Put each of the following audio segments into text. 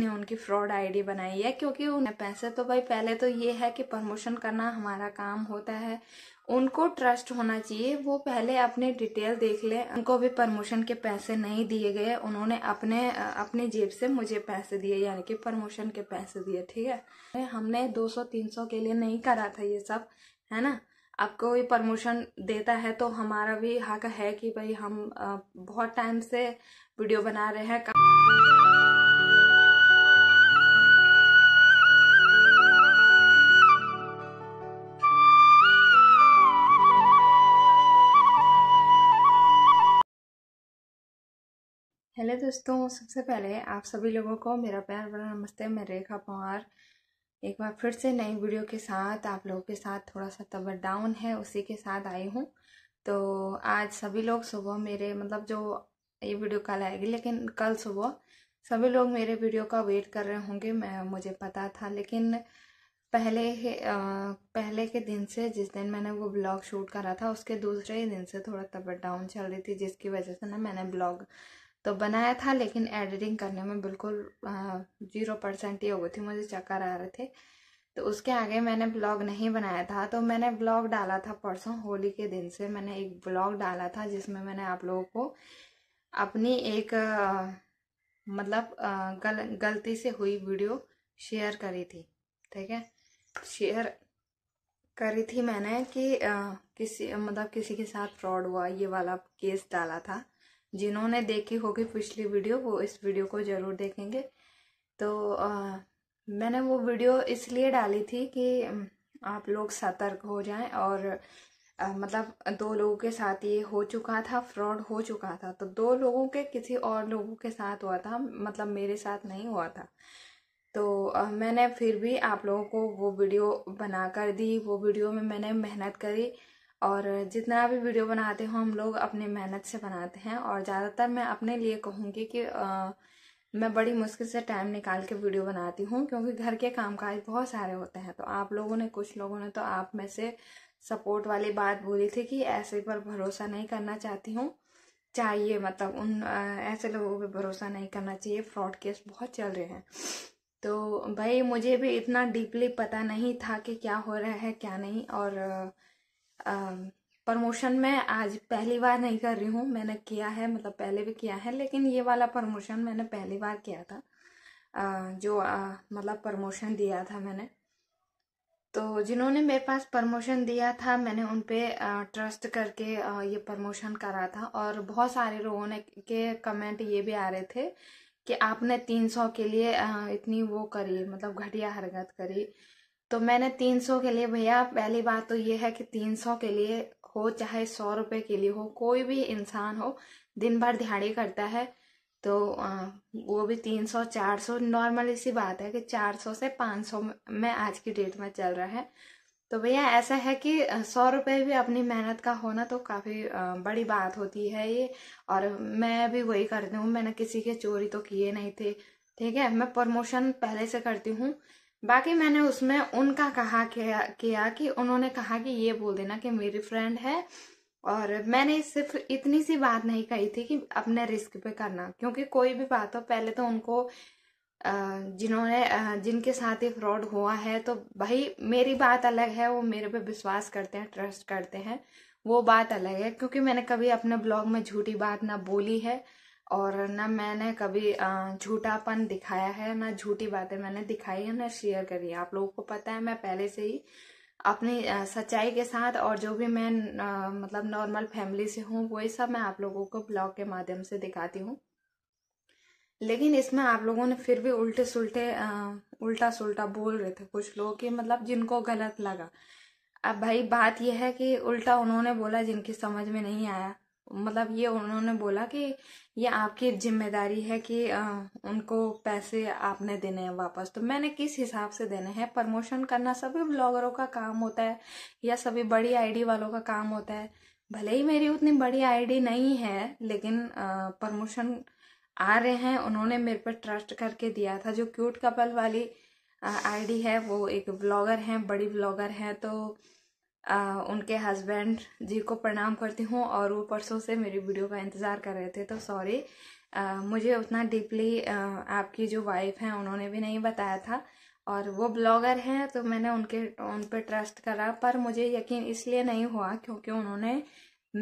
ने उनकी fraud ID बनाई है क्योंकि उन्हें पैसे तो भाई पहले तो ये है कि प्रमोशन करना हमारा काम होता है उनको ट्रस्ट होना चाहिए वो पहले अपने डिटेल देख ले उनको भी प्रमोशन के पैसे नहीं दिए गए उन्होंने अपने अपने जेब से मुझे पैसे दिए यानी कि प्रमोशन के पैसे दिए ठीक है हमने तीन सौ के लिए नहीं करा था ये सब है ना आपको कोई प्रमोशन देता है तो हमारा भी हक है कि भाई हम बहुत टाइम से वीडियो बना रहे हैं हेलो दोस्तों सबसे पहले आप सभी लोगों को मेरा प्यार बड़ा नमस्ते मैं रेखा पवार एक बार फिर से नई वीडियो के साथ आप लोगों के साथ थोड़ा सा तबर डाउन है उसी के साथ आई हूँ तो आज सभी लोग सुबह मेरे मतलब जो ये वीडियो कल आएगी लेकिन कल सुबह सभी लोग मेरे वीडियो का वेट कर रहे होंगे मैं मुझे पता था लेकिन पहले आ, पहले के दिन से जिस दिन मैंने वो ब्लॉग शूट करा था उसके दूसरे ही दिन से थोड़ा तबर डाउन चल रही थी जिसकी वजह से ना मैंने ब्लॉग तो बनाया था लेकिन एडिटिंग करने में बिल्कुल जीरो परसेंट ही हो गई थी मुझे चक्कर आ रहे थे तो उसके आगे मैंने ब्लॉग नहीं बनाया था तो मैंने ब्लॉग डाला था परसों होली के दिन से मैंने एक ब्लॉग डाला था जिसमें मैंने आप लोगों को अपनी एक आ, मतलब आ, गल गलती से हुई वीडियो शेयर करी थी ठीक है शेयर करी थी मैंने कि आ, किसी मतलब किसी के साथ फ्रॉड हुआ ये वाला केस डाला था जिन्होंने देखी होगी पिछली वीडियो वो इस वीडियो को ज़रूर देखेंगे तो आ, मैंने वो वीडियो इसलिए डाली थी कि आप लोग सतर्क हो जाएं और आ, मतलब दो लोगों के साथ ये हो चुका था फ्रॉड हो चुका था तो दो लोगों के किसी और लोगों के साथ हुआ था मतलब मेरे साथ नहीं हुआ था तो आ, मैंने फिर भी आप लोगों को वो वीडियो बना कर दी वो वीडियो में मैंने मेहनत करी और जितना भी वीडियो बनाते हो हम लोग अपनी मेहनत से बनाते हैं और ज़्यादातर मैं अपने लिए कहूँगी कि आ, मैं बड़ी मुश्किल से टाइम निकाल के वीडियो बनाती हूँ क्योंकि घर के कामकाज बहुत सारे होते हैं तो आप लोगों ने कुछ लोगों ने तो आप में से सपोर्ट वाली बात बोली थी कि ऐसे पर भरोसा नहीं करना चाहती हूँ चाहिए मतलब उन ऐसे लोगों पर भरोसा नहीं करना चाहिए फ्रॉड केस बहुत चल रहे हैं तो भाई मुझे भी इतना डीपली पता नहीं था कि क्या हो रहा है क्या नहीं और प्रमोशन मैं आज पहली बार नहीं कर रही हूँ मैंने किया है मतलब पहले भी किया है लेकिन ये वाला प्रमोशन मैंने पहली बार किया था आ, जो आ, मतलब प्रमोशन दिया था मैंने तो जिन्होंने मेरे पास प्रमोशन दिया था मैंने उन पर ट्रस्ट करके आ, ये प्रमोशन करा था और बहुत सारे लोगों ने के कमेंट ये भी आ रहे थे कि आपने तीन सौ के लिए इतनी वो करी मतलब घटिया हरकत करी तो मैंने तीन सौ के लिए भैया पहली बात तो ये है कि तीन सौ के लिए हो चाहे सौ रुपये के लिए हो कोई भी इंसान हो दिन भर दिहाड़ी करता है तो वो भी तीन सौ चार सौ नॉर्मल इसी बात है कि चार सौ से पाँच सौ में आज की डेट में चल रहा है तो भैया ऐसा है कि सौ रुपये भी अपनी मेहनत का होना तो काफ़ी बड़ी बात होती है ये और मैं भी वही करती हूँ मैंने किसी के चोरी तो किए नहीं थे ठीक है मैं प्रमोशन पहले से करती हूँ बाकी मैंने उसमें उनका कहा किया, कि उन्होंने कहा कि ये बोल देना कि मेरी फ्रेंड है और मैंने सिर्फ इतनी सी बात नहीं कही थी कि अपने रिस्क पे करना क्योंकि कोई भी बात हो पहले तो उनको जिन्होंने जिनके साथ ये फ्रॉड हुआ है तो भाई मेरी बात अलग है वो मेरे पे विश्वास करते हैं ट्रस्ट करते हैं वो बात अलग है क्योंकि मैंने कभी अपने ब्लॉग में झूठी बात ना बोली है और ना मैंने कभी झूठापन दिखाया है ना झूठी बातें मैंने दिखाई है ना शेयर करी है आप लोगों को पता है मैं पहले से ही अपनी सच्चाई के साथ और जो भी मैं मतलब नॉर्मल फैमिली से हूँ वही सब मैं आप लोगों को ब्लॉग के माध्यम से दिखाती हूँ लेकिन इसमें आप लोगों ने फिर भी उल्टे सुलटे उल्टा सुलटा बोल रहे थे कुछ लोग कि मतलब जिनको गलत लगा अब भाई बात यह है कि उल्टा उन्होंने बोला जिनकी समझ में नहीं आया मतलब ये उन्होंने बोला कि ये आपकी जिम्मेदारी है कि आ, उनको पैसे आपने देने हैं वापस तो मैंने किस हिसाब से देने हैं प्रमोशन करना सभी ब्लॉगरों का काम होता है या सभी बड़ी आईडी वालों का काम होता है भले ही मेरी उतनी बड़ी आईडी नहीं है लेकिन प्रमोशन आ रहे हैं उन्होंने मेरे पर ट्रस्ट करके दिया था जो क्यूट कपल वाली आईडी है वो एक ब्लॉगर हैं बड़ी ब्लॉगर हैं तो आ, उनके हस्बैंड जी को प्रणाम करती हूँ और वो परसों से मेरी वीडियो का इंतज़ार कर रहे थे तो सॉरी मुझे उतना डीपली आपकी जो वाइफ हैं उन्होंने भी नहीं बताया था और वो ब्लॉगर हैं तो मैंने उनके उन पर ट्रस्ट करा पर मुझे यकीन इसलिए नहीं हुआ क्योंकि उन्होंने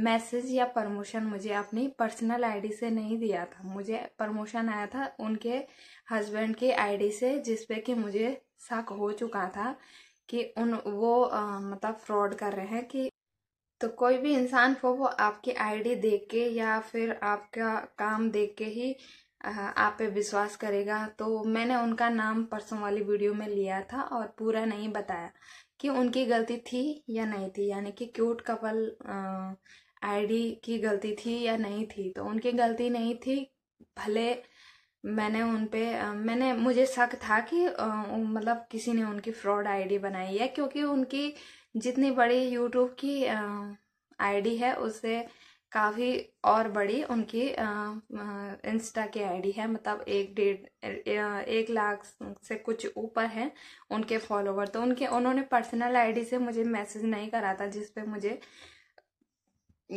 मैसेज या प्रमोशन मुझे अपनी पर्सनल आईडी से नहीं दिया था मुझे प्रमोशन आया था उनके हस्बैंड की आईडी से जिस पे कि मुझे शक हो चुका था कि उन वो आ, मतलब फ्रॉड कर रहे हैं कि तो कोई भी इंसान हो वो आपकी आईडी देख के या फिर आपका काम देख के ही आप पे विश्वास करेगा तो मैंने उनका नाम परसों वाली वीडियो में लिया था और पूरा नहीं बताया कि उनकी गलती थी या नहीं थी यानी कि क्यूट कपल आईडी की गलती थी या नहीं थी तो उनकी गलती नहीं थी भले मैंने उन पे मैंने मुझे शक था कि मतलब किसी ने उनकी फ्रॉड आईडी बनाई है क्योंकि उनकी जितनी बड़ी यूट्यूब की आईडी है उससे काफ़ी और बड़ी उनकी इंस्टा की आईडी है मतलब एक डेढ़ एक लाख से कुछ ऊपर है उनके फॉलोवर तो उनके उन्होंने पर्सनल आईडी से मुझे मैसेज नहीं करा था जिस पे मुझे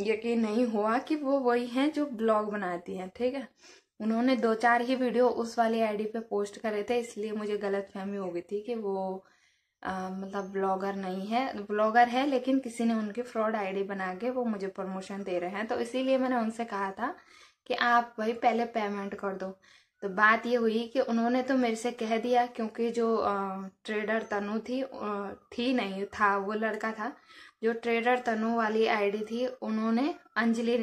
यकीन नहीं हुआ कि वो वही हैं जो ब्लॉग बनाती हैं ठीक है उन्होंने दो चार ही वीडियो उस वाली आईडी पे पोस्ट करे थे इसलिए मुझे गलत फहमी हो गई थी कि वो आ, मतलब ब्लॉगर नहीं है ब्लॉगर है लेकिन किसी ने उनकी फ्रॉड आईडी बना के वो मुझे प्रमोशन दे रहे हैं तो इसीलिए मैंने उनसे कहा था कि आप भाई पहले पेमेंट कर दो तो बात ये हुई कि उन्होंने तो मेरे से कह दिया क्योंकि जो आ, ट्रेडर तनु थी आ, थी नहीं था वो लड़का था जो ट्रेडर तनु वाली आईडी थी उन्होंने अंजलि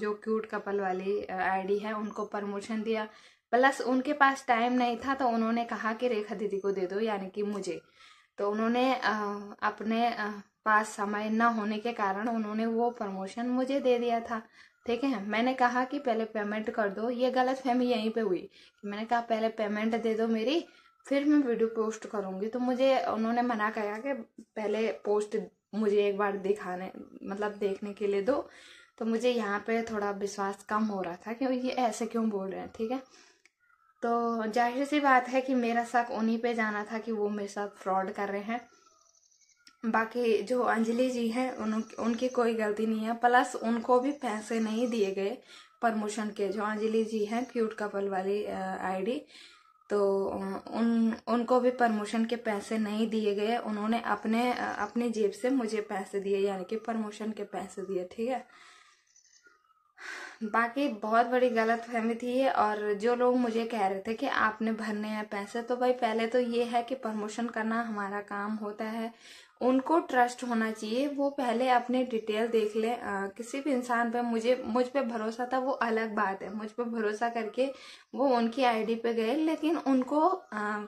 जो क्यूट कपल वाली आईडी है उनको प्रमोशन दिया प्लस उनके पास टाइम नहीं था तो उन्होंने कहा कि रेखा दीदी को दे दो यानी कि मुझे तो उन्होंने अपने पास समय न होने के कारण उन्होंने वो प्रमोशन मुझे दे दिया था ठीक है मैंने कहा कि पहले पेमेंट कर दो ये गलत फहमी यहीं पे हुई मैंने कहा पहले पेमेंट दे दो मेरी फिर मैं वीडियो पोस्ट करूँगी तो मुझे उन्होंने मना किया कि पहले पोस्ट मुझे एक बार दिखाने मतलब देखने के लिए दो तो मुझे यहाँ पे थोड़ा विश्वास कम हो रहा था कि ये ऐसे क्यों बोल रहे हैं ठीक है तो जाहिर सी बात है कि मेरा शक उन्हीं पे जाना था कि वो मेरे साथ फ्रॉड कर रहे हैं बाकी जो अंजलि जी हैं उन उनकी कोई गलती नहीं है प्लस उनको भी पैसे नहीं दिए गए प्रमोशन के जो अंजलि जी हैं क्यूट कपल वाली आईडी तो उन उनको भी प्रमोशन के पैसे नहीं दिए गए उन्होंने अपने अपनी जेब से मुझे पैसे दिए यानी कि प्रमोशन के पैसे दिए ठीक है बाकी बहुत बड़ी गलत फहमी थी ये और जो लोग मुझे कह रहे थे कि आपने भरने हैं पैसे तो भाई पहले तो ये है कि प्रमोशन करना हमारा काम होता है उनको ट्रस्ट होना चाहिए वो पहले अपने डिटेल देख लें किसी भी इंसान पे मुझे मुझ पे भरोसा था वो अलग बात है मुझ पे भरोसा करके वो उनकी आईडी पे गए लेकिन उनको आ,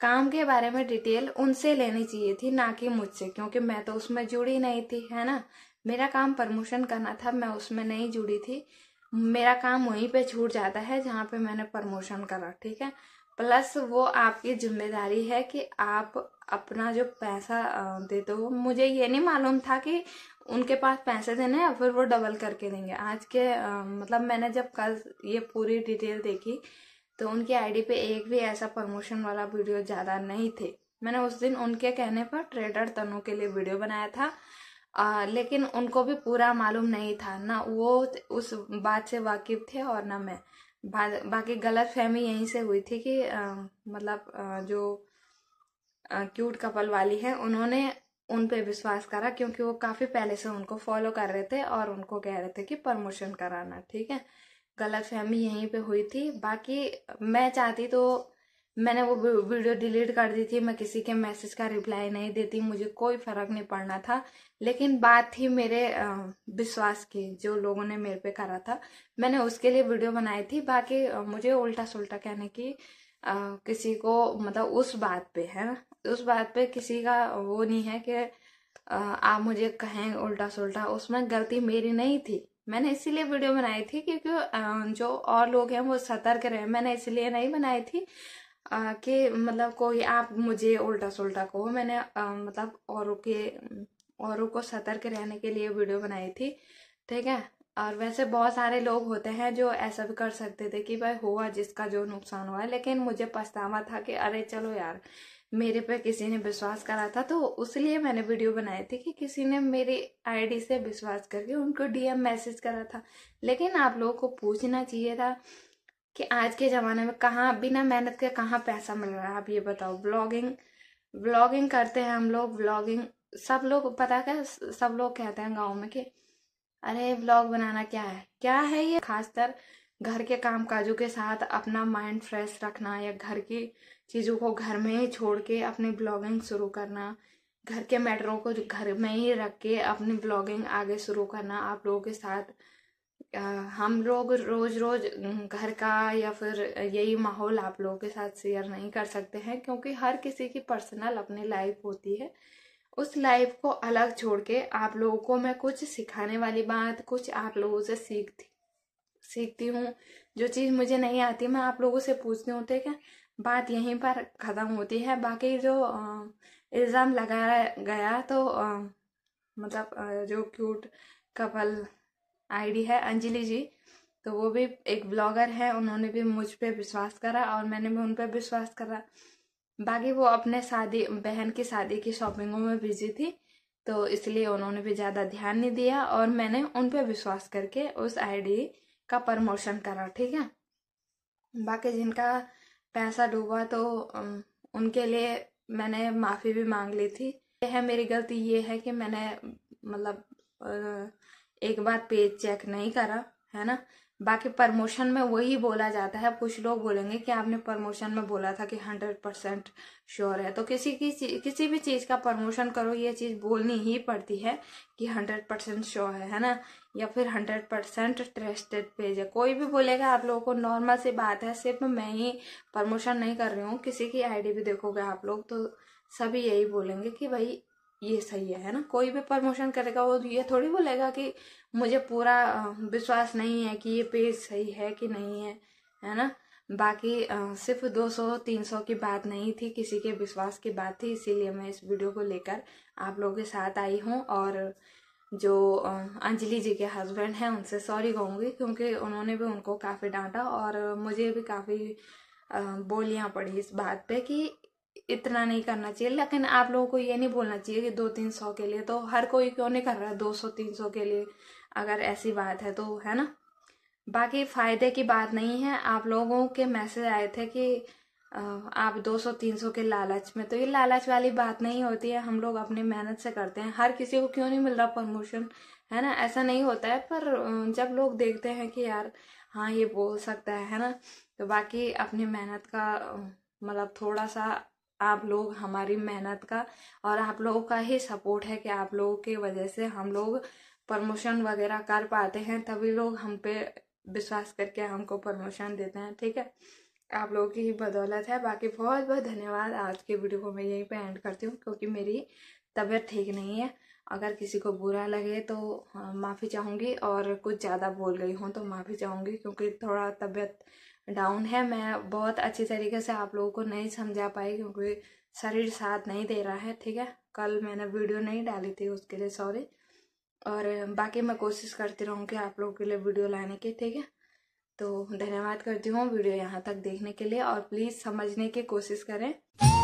काम के बारे में डिटेल उनसे लेनी चाहिए थी ना कि मुझसे क्योंकि मैं तो उसमें जुड़ी नहीं थी है ना मेरा काम प्रमोशन करना था मैं उसमें नहीं जुड़ी थी मेरा काम वहीं पे छूट जाता है जहाँ पे मैंने प्रमोशन करा ठीक है प्लस वो आपकी जिम्मेदारी है कि आप अपना जो पैसा देते हो मुझे ये नहीं मालूम था कि उनके पास पैसे देने या फिर वो डबल करके देंगे आज के आ, मतलब मैंने जब कल ये पूरी डिटेल देखी तो उनकी आईडी पे एक भी ऐसा प्रमोशन वाला वीडियो ज़्यादा नहीं थे मैंने उस दिन उनके कहने पर ट्रेडर तनु के लिए वीडियो बनाया था आ, लेकिन उनको भी पूरा मालूम नहीं था ना वो उस बात से वाकिफ थे और ना मैं बा, बाकी गलत फहमी यहीं से हुई थी कि आ, मतलब आ, जो क्यूट कपल वाली है उन्होंने उन पे विश्वास करा क्योंकि वो काफ़ी पहले से उनको फॉलो कर रहे थे और उनको कह रहे थे कि प्रमोशन कराना ठीक है गलत फहमी यहीं पे हुई थी बाकी मैं चाहती तो मैंने वो वीडियो डिलीट कर दी थी मैं किसी के मैसेज का रिप्लाई नहीं देती मुझे कोई फर्क नहीं पड़ना था लेकिन बात थी मेरे विश्वास की जो लोगों ने मेरे पे करा था मैंने उसके लिए वीडियो बनाई थी बाकी मुझे उल्टा सुलटा कहने की आ, किसी को मतलब उस बात पे है ना उस बात पे किसी का वो नहीं है कि आप मुझे कहें उल्टा सुलटा उसमें गलती मेरी नहीं थी मैंने इसीलिए वीडियो बनाई थी क्योंकि जो और लोग हैं वो सतर्क रहे मैंने इसलिए नहीं बनाई थी कि मतलब कोई आप मुझे उल्टा सुलटा कहो मैंने मतलब औरों के औरों को सतर्क रहने के लिए वीडियो बनाई थी ठीक है और वैसे बहुत सारे लोग होते हैं जो ऐसा भी कर सकते थे कि भाई हुआ जिसका जो नुकसान हुआ लेकिन मुझे पछतावा था कि अरे चलो यार मेरे पर किसी ने विश्वास करा था तो उसलिए मैंने वीडियो बनाई थी कि किसी ने मेरी आईडी से विश्वास करके उनको डीएम मैसेज करा था लेकिन आप लोगों को पूछना चाहिए था कि आज के ज़माने में कहाँ बिना मेहनत के कहाँ पैसा मिल रहा है आप ये बताओ ब्लॉगिंग ब्लॉगिंग करते हैं हम लोग ब्लॉगिंग सब लोग पता क्या सब लोग कहते हैं गाँव में कि अरे ब्लॉग बनाना क्या है क्या है ये खासकर घर के काम काजों के साथ अपना माइंड फ्रेश रखना या घर की चीज़ों को घर में ही छोड़ के अपनी ब्लॉगिंग शुरू करना घर के मैटरों को घर में ही रख के अपनी ब्लॉगिंग आगे शुरू करना आप लोगों के साथ हम लोग रोज़ रोज़ घर का या फिर यही माहौल आप लोगों के साथ शेयर नहीं कर सकते हैं क्योंकि हर किसी की पर्सनल अपनी लाइफ होती है उस लाइफ को अलग छोड़ के आप लोगों को मैं कुछ सिखाने वाली बात कुछ आप लोगों से सीख थी सीखती हूँ जो चीज़ मुझे नहीं आती मैं आप लोगों से पूछती हूँ ठीक है बात यहीं पर ख़त्म होती है बाकी जो इल्ज़ाम लगाया गया तो आ, मतलब जो क्यूट कपल आईडी है अंजलि जी तो वो भी एक ब्लॉगर है उन्होंने भी मुझ पर विश्वास करा और मैंने भी उन पर विश्वास करा बाकी वो अपने शादी बहन की शादी की शॉपिंगों में बिजी थी तो इसलिए उन्होंने भी ज़्यादा ध्यान नहीं दिया और मैंने उन पर विश्वास करके उस आईडी का प्रमोशन करा ठीक है बाकी जिनका पैसा डूबा तो उनके लिए मैंने माफ़ी भी मांग ली थी यह है मेरी गलती ये है कि मैंने मतलब एक बार पेज चेक नहीं करा है ना बाकी प्रमोशन में वही बोला जाता है कुछ लोग बोलेंगे कि आपने प्रमोशन में बोला था कि हंड्रेड परसेंट श्योर है तो किसी की किसी भी चीज़ का प्रमोशन करो ये चीज़ बोलनी ही पड़ती है कि हंड्रेड परसेंट श्योर है है ना या फिर हंड्रेड परसेंट ट्रस्टेड पेज है कोई भी बोलेगा आप लोगों को नॉर्मल सी बात है सिर्फ मैं ही प्रमोशन नहीं कर रही हूँ किसी की आईडी भी देखोगे आप लोग तो सभी यही बोलेंगे कि भाई ये सही है ना कोई भी प्रमोशन करेगा वो ये थोड़ी बोलेगा कि मुझे पूरा विश्वास नहीं है कि ये पेज सही है कि नहीं है है ना बाकी सिर्फ 200-300 की बात नहीं थी किसी के विश्वास की बात थी इसीलिए मैं इस वीडियो को लेकर आप लोगों के साथ आई हूँ और जो अंजलि जी के हस्बैंड हैं उनसे सॉरी कहूँगी क्योंकि उन्होंने भी उनको काफ़ी डांटा और मुझे भी काफ़ी बोलियाँ पड़ी इस बात पे कि इतना नहीं करना चाहिए लेकिन आप लोगों को ये नहीं बोलना चाहिए कि दो तीन सौ के लिए तो हर कोई क्यों नहीं कर रहा है दो सौ तीन सौ के लिए अगर ऐसी बात है तो है ना बाकी फ़ायदे की बात नहीं है आप लोगों के मैसेज आए थे कि आप दो सौ तीन सौ के लालच में तो ये लालच वाली बात नहीं होती है हम लोग अपनी मेहनत से करते हैं हर किसी को क्यों नहीं मिल रहा प्रमोशन है ना ऐसा नहीं होता है पर जब लोग देखते हैं कि यार हाँ ये बोल सकता है है ना तो बाकी अपनी मेहनत का मतलब थोड़ा सा आप लोग हमारी मेहनत का और आप लोगों का ही सपोर्ट है कि आप लोगों की वजह से हम लोग प्रमोशन वगैरह कर पाते हैं तभी लोग हम पे विश्वास करके हमको प्रमोशन देते हैं ठीक है आप लोगों की ही बदौलत है बाकी बहुत बहुत धन्यवाद आज के वीडियो को मैं यहीं पे एंड करती हूँ क्योंकि मेरी तबीयत ठीक नहीं है अगर किसी को बुरा लगे तो हाँ, माफ़ी चाहूँगी और कुछ ज़्यादा बोल गई हूँ तो माफ़ी चाहूँगी क्योंकि थोड़ा तबीयत डाउन है मैं बहुत अच्छी तरीके से आप लोगों को नहीं समझा पाई क्योंकि शरीर साथ नहीं दे रहा है ठीक है कल मैंने वीडियो नहीं डाली थी उसके लिए सॉरी और बाकी मैं कोशिश करती रहूँ कि आप लोगों के लिए वीडियो लाने की ठीक है तो धन्यवाद करती हूँ वीडियो यहाँ तक देखने के लिए और प्लीज़ समझने की कोशिश करें